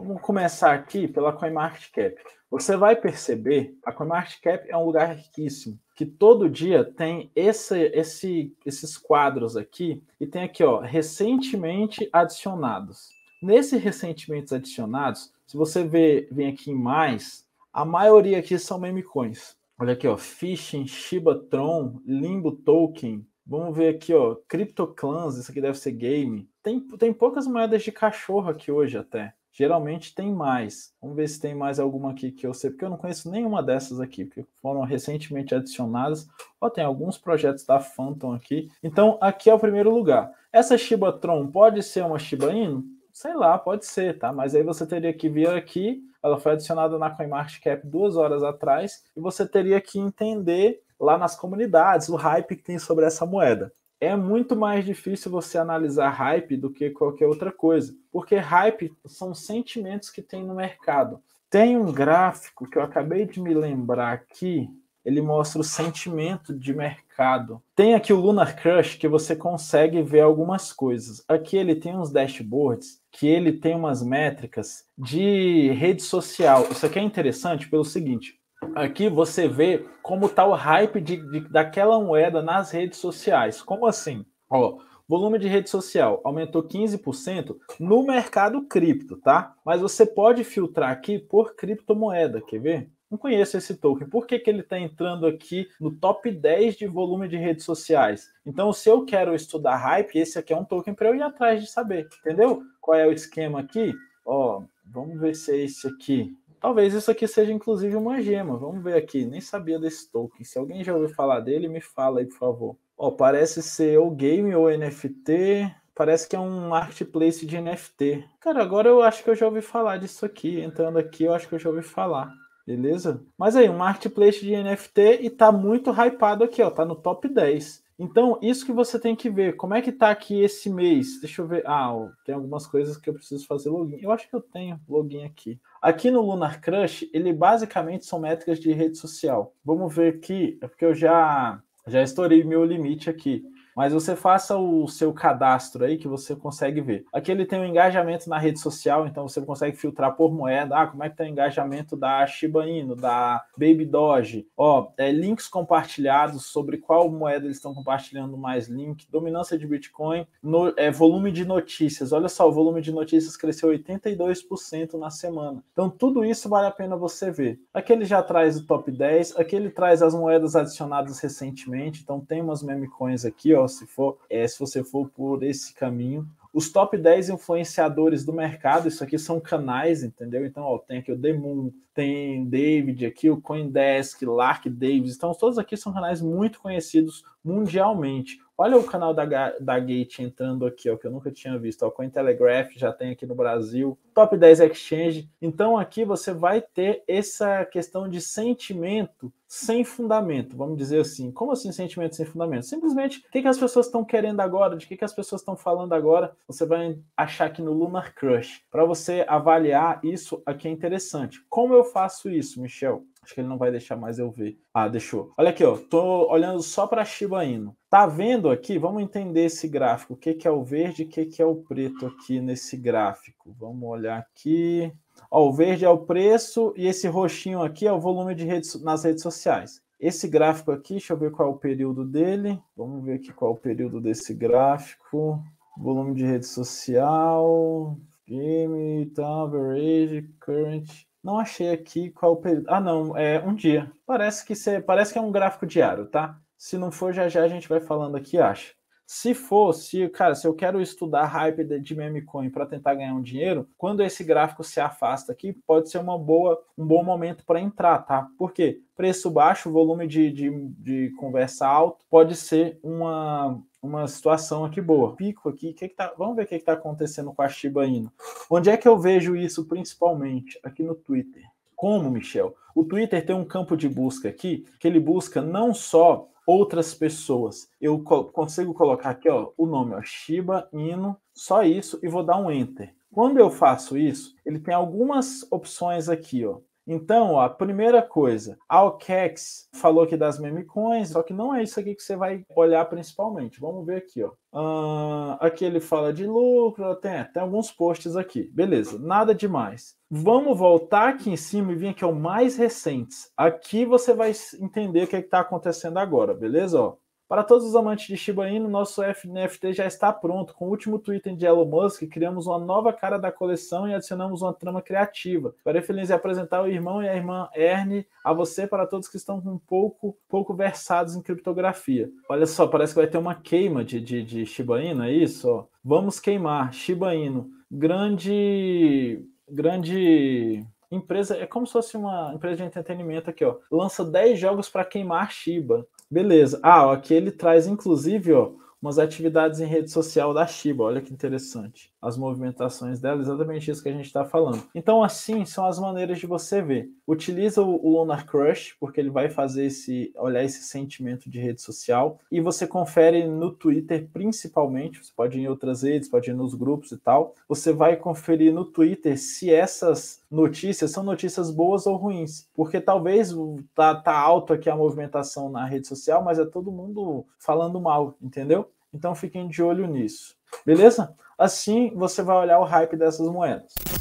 Vamos começar aqui pela CoinMarketCap. Você vai perceber, a CoinMarketCap é um lugar riquíssimo, que todo dia tem esse, esse, esses quadros aqui, e tem aqui, ó, recentemente adicionados. Nesses recentemente adicionados, se você ver, vem aqui em mais, a maioria aqui são meme coins. Olha aqui, ó, Fishing, Shiba Tron, Limbo Token, Vamos ver aqui, ó. CryptoClans, isso aqui deve ser game. Tem, tem poucas moedas de cachorro aqui hoje até. Geralmente tem mais. Vamos ver se tem mais alguma aqui que eu sei, porque eu não conheço nenhuma dessas aqui, porque foram recentemente adicionadas. Ó, tem alguns projetos da Phantom aqui. Então, aqui é o primeiro lugar. Essa Shiba Tron pode ser uma Shiba Inu? Sei lá, pode ser, tá? Mas aí você teria que vir aqui. Ela foi adicionada na CoinMarketCap duas horas atrás e você teria que entender lá nas comunidades o hype que tem sobre essa moeda é muito mais difícil você analisar hype do que qualquer outra coisa, porque hype são sentimentos que tem no mercado. Tem um gráfico que eu acabei de me lembrar aqui, ele mostra o sentimento de mercado. Tem aqui o Lunar Crush que você consegue ver algumas coisas. Aqui ele tem uns dashboards que ele tem umas métricas de rede social. Isso aqui é interessante pelo seguinte: aqui você vê como está o hype de, de, daquela moeda nas redes sociais. Como assim? Ó, volume de rede social aumentou 15% no mercado cripto, tá? Mas você pode filtrar aqui por criptomoeda, quer ver? Não conheço esse token. Por que, que ele está entrando aqui no top 10 de volume de redes sociais? Então, se eu quero estudar hype, esse aqui é um token para eu ir atrás de saber, entendeu? Qual é o esquema aqui? Ó, vamos ver se é esse aqui. Talvez isso aqui seja inclusive uma gema. Vamos ver aqui. Nem sabia desse token. Se alguém já ouviu falar dele, me fala aí, por favor. Ó, parece ser o game ou NFT. Parece que é um marketplace de NFT. Cara, agora eu acho que eu já ouvi falar disso aqui. Entrando aqui, eu acho que eu já ouvi falar. Beleza? Mas aí, um marketplace de NFT e tá muito hypado aqui, ó. Tá no top 10. Então, isso que você tem que ver. Como é que tá aqui esse mês? Deixa eu ver. Ah, tem algumas coisas que eu preciso fazer login. Eu acho que eu tenho login aqui. Aqui no Lunar Crush, ele basicamente são métricas de rede social. Vamos ver aqui, é porque eu já já estourei meu limite aqui. Mas você faça o seu cadastro aí que você consegue ver. Aqui ele tem um engajamento na rede social, então você consegue filtrar por moeda. Ah, como é que tá o engajamento da Shiba Inu, da Baby Doge? Ó, é, links compartilhados sobre qual moeda eles estão compartilhando mais link, dominância de Bitcoin, no, é, volume de notícias. Olha só, o volume de notícias cresceu 82% na semana. Então tudo isso vale a pena você ver. Aqui ele já traz o top 10, aqui ele traz as moedas adicionadas recentemente, então tem umas meme coins aqui, ó, se for é, se você for por esse caminho. Os top 10 influenciadores do mercado, isso aqui são canais, entendeu? Então, ó, tem aqui o demundo tem David aqui, o Coindesk, Lark Davis, então todos aqui são canais muito conhecidos mundialmente. Olha o canal da, da Gate entrando aqui, ó, que eu nunca tinha visto. O Cointelegraph já tem aqui no Brasil. Top 10 Exchange. Então aqui você vai ter essa questão de sentimento sem fundamento, vamos dizer assim. Como assim sentimento sem fundamento? Simplesmente, o que, que as pessoas estão querendo agora? De que, que as pessoas estão falando agora? Você vai achar aqui no Lunar Crush. Para você avaliar isso aqui é interessante. Como eu faço isso, Michel? Acho que ele não vai deixar mais eu ver. Ah, deixou. Olha aqui, ó. Tô olhando só para Shiba Inu. Tá vendo aqui? Vamos entender esse gráfico. O que, que é o verde e o que, que é o preto aqui nesse gráfico? Vamos olhar aqui. Ó, o verde é o preço e esse roxinho aqui é o volume de redes, nas redes sociais. Esse gráfico aqui, deixa eu ver qual é o período dele. Vamos ver aqui qual é o período desse gráfico. Volume de rede social, game, tá, average, current. Não achei aqui qual o período. Ah, não, é um dia. Parece que cê, parece que é um gráfico diário, tá? Se não for, já já a gente vai falando aqui, acha. Se for, se, cara, se eu quero estudar hype de, de memecoin para tentar ganhar um dinheiro, quando esse gráfico se afasta aqui, pode ser uma boa, um bom momento para entrar, tá? Por quê? Preço baixo, volume de, de, de conversa alto, pode ser uma, uma situação aqui boa. Pico aqui, que que tá, vamos ver o que está acontecendo com a Shiba Inu. Onde é que eu vejo isso principalmente? Aqui no Twitter. Como, Michel? O Twitter tem um campo de busca aqui que ele busca não só outras pessoas. Eu co consigo colocar aqui ó, o nome, ó, Shiba Inu, só isso, e vou dar um Enter. Quando eu faço isso, ele tem algumas opções aqui, ó. Então, a primeira coisa, a OKEx falou que das meme coins, só que não é isso aqui que você vai olhar principalmente. Vamos ver aqui, ó. Uh, aqui ele fala de lucro, tem, tem alguns posts aqui. Beleza, nada demais. Vamos voltar aqui em cima e vir aqui ao mais recentes. Aqui você vai entender o que é está acontecendo agora, beleza? Ó, para todos os amantes de Shiba Inu, nosso NFT já está pronto. Com o último tweet de Elon Musk, criamos uma nova cara da coleção e adicionamos uma trama criativa. Farei feliz em apresentar o irmão e a irmã Ernie a você para todos que estão um pouco pouco versados em criptografia. Olha só, parece que vai ter uma queima de, de, de Shiba Inu, é isso? Ó. Vamos queimar Shiba Inu. Grande... Grande empresa, é como se fosse uma empresa de entretenimento aqui, ó. Lança 10 jogos para queimar Shiba. Beleza. Ah, aqui ele traz, inclusive, ó, umas atividades em rede social da Shiba. Olha que interessante. As movimentações dela, exatamente isso que a gente está falando. Então, assim, são as maneiras de você ver. Utiliza o Lunar Crush, porque ele vai fazer esse olhar esse sentimento de rede social. E você confere no Twitter, principalmente. Você pode ir em outras redes, pode ir nos grupos e tal. Você vai conferir no Twitter se essas notícias são notícias boas ou ruins, porque talvez tá, tá alto aqui a movimentação na rede social, mas é todo mundo falando mal, entendeu? Então fiquem de olho nisso, beleza? Assim você vai olhar o hype dessas moedas.